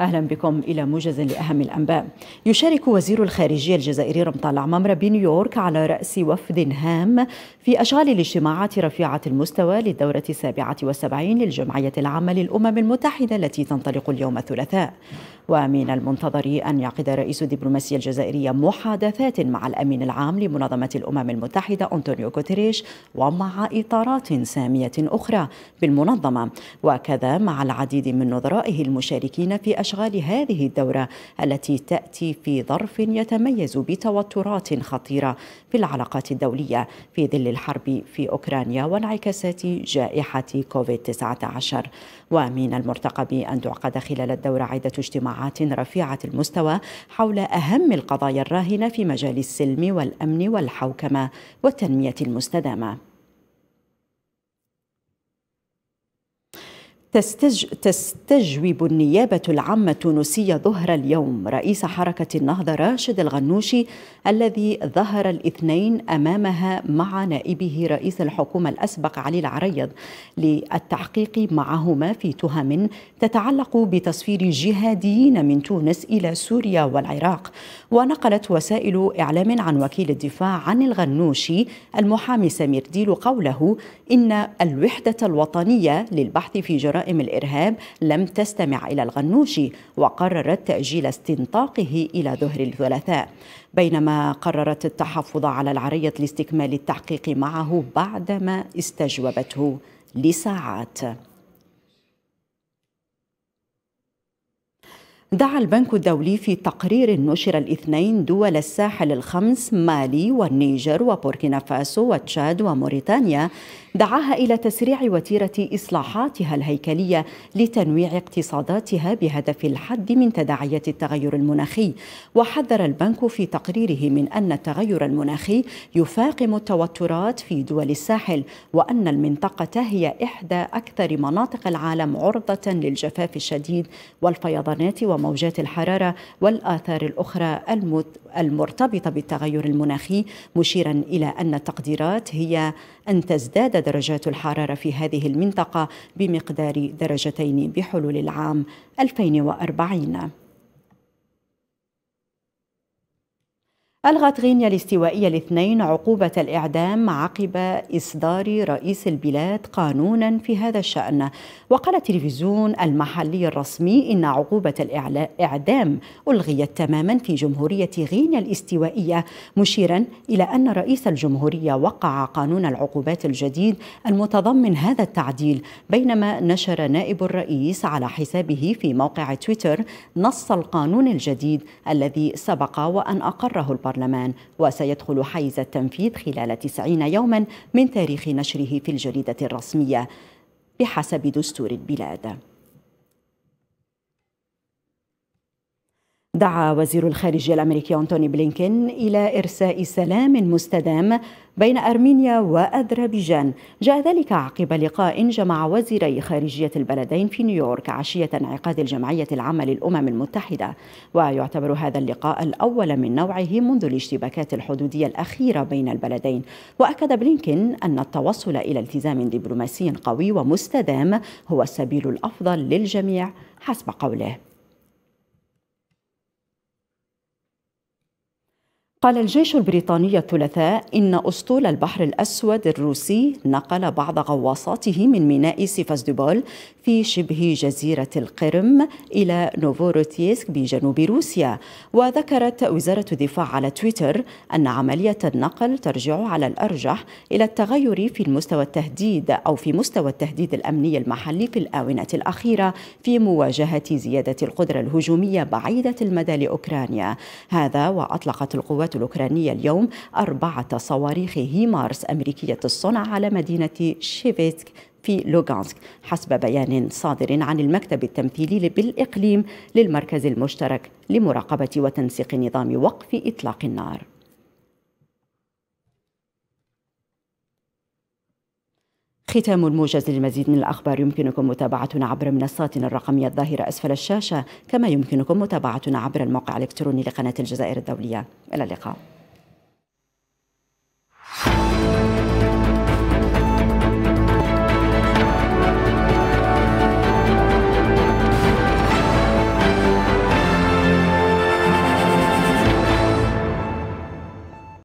أهلا بكم إلى موجز لأهم الأنباء يشارك وزير الخارجية الجزائري رمطال العمامره بنيويورك على رأس وفد هام في أشغال الاجتماعات رفيعة المستوى للدورة السابعة والسبعين للجمعية العامة للأمم المتحدة التي تنطلق اليوم الثلاثاء ومن المنتظر أن يعقد رئيس الدبلوماسية الجزائرية محادثات مع الأمين العام لمنظمة الأمم المتحدة أنطونيو كوتريش ومع إطارات سامية أخرى بالمنظمة وكذا مع العديد من نظرائه المشاركين في أشغال هذه الدورة التي تأتي في ظرف يتميز بتوترات خطيرة في العلاقات الدولية في ظل الحرب في أوكرانيا وانعكاسات جائحة كوفيد-19 ومن المرتقب أن تعقد خلال الدورة عدة اجتماعات اجتماعات رفيعة المستوى حول أهم القضايا الراهنة في مجال السلم والأمن والحوكمة والتنمية المستدامة تستج... تستجوب النيابة العامة التونسية ظهر اليوم رئيس حركة النهضة راشد الغنوشي الذي ظهر الاثنين أمامها مع نائبه رئيس الحكومة الأسبق علي العريض للتحقيق معهما في تهم تتعلق بتصفير جهاديين من تونس إلى سوريا والعراق ونقلت وسائل إعلام عن وكيل الدفاع عن الغنوشي المحامي سمير ديلو قوله إن الوحدة الوطنية للبحث في جرائم جرائم الإرهاب لم تستمع إلى الغنوشي وقررت تأجيل استنطاقه إلى ظهر الثلاثاء بينما قررت التحفظ على العرية لاستكمال التحقيق معه بعدما استجوبته لساعات دعا البنك الدولي في تقرير نشر الاثنين دول الساحل الخمس مالي والنيجر وبوركينا فاسو وتشاد وموريتانيا دعاها إلى تسريع وتيرة إصلاحاتها الهيكلية لتنويع اقتصاداتها بهدف الحد من تداعيات التغير المناخي وحذر البنك في تقريره من أن التغير المناخي يفاقم التوترات في دول الساحل وأن المنطقة هي إحدى أكثر مناطق العالم عرضة للجفاف الشديد والفيضانات وموجات الحرارة والآثار الأخرى المرتبطة بالتغير المناخي مشيرا إلى أن التقديرات هي أن تزداد درجات الحرارة في هذه المنطقة بمقدار درجتين بحلول العام 2040 ألغت غينيا الاستوائية الاثنين عقوبة الإعدام عقب إصدار رئيس البلاد قانونا في هذا الشأن وقال التلفزيون المحلي الرسمي إن عقوبة الإعدام ألغيت تماما في جمهورية غينيا الاستوائية مشيرا إلى أن رئيس الجمهورية وقع قانون العقوبات الجديد المتضمن هذا التعديل بينما نشر نائب الرئيس على حسابه في موقع تويتر نص القانون الجديد الذي سبق وأن أقره البرلمان البرلمان وسيدخل حيز التنفيذ خلال 90 يوما من تاريخ نشره في الجريدة الرسمية بحسب دستور البلاد دعا وزير الخارجية الأمريكي أنتوني بلينكين إلى إرساء سلام مستدام بين أرمينيا وأذربيجان جاء ذلك عقب لقاء جمع وزيري خارجية البلدين في نيويورك عشية انعقاد الجمعية العامة للأمم المتحدة ويعتبر هذا اللقاء الأول من نوعه منذ الاشتباكات الحدودية الأخيرة بين البلدين وأكد بلينكين أن التوصل إلى التزام دبلوماسي قوي ومستدام هو السبيل الأفضل للجميع حسب قوله قال الجيش البريطاني الثلاثاء إن أسطول البحر الأسود الروسي نقل بعض غواصاته من ميناء سيفاسدوبول في شبه جزيرة القرم إلى نوفوروتيسك بجنوب روسيا وذكرت وزارة الدفاع على تويتر أن عملية النقل ترجع على الأرجح إلى التغير في المستوى التهديد أو في مستوى التهديد الأمني المحلي في الآونة الأخيرة في مواجهة زيادة القدرة الهجومية بعيدة المدى لأوكرانيا هذا وأطلقت القوات السيارات الأوكرانية اليوم أربعة صواريخ هيمارس أمريكية الصنع على مدينة شيفيتسك في لوغانسك حسب بيان صادر عن المكتب التمثيلي بالإقليم للمركز المشترك لمراقبة وتنسيق نظام وقف إطلاق النار ختام الموجز للمزيد من الأخبار يمكنكم متابعتنا عبر منصاتنا الرقمية الظاهرة أسفل الشاشة كما يمكنكم متابعتنا عبر الموقع الإلكتروني لقناة الجزائر الدولية إلى اللقاء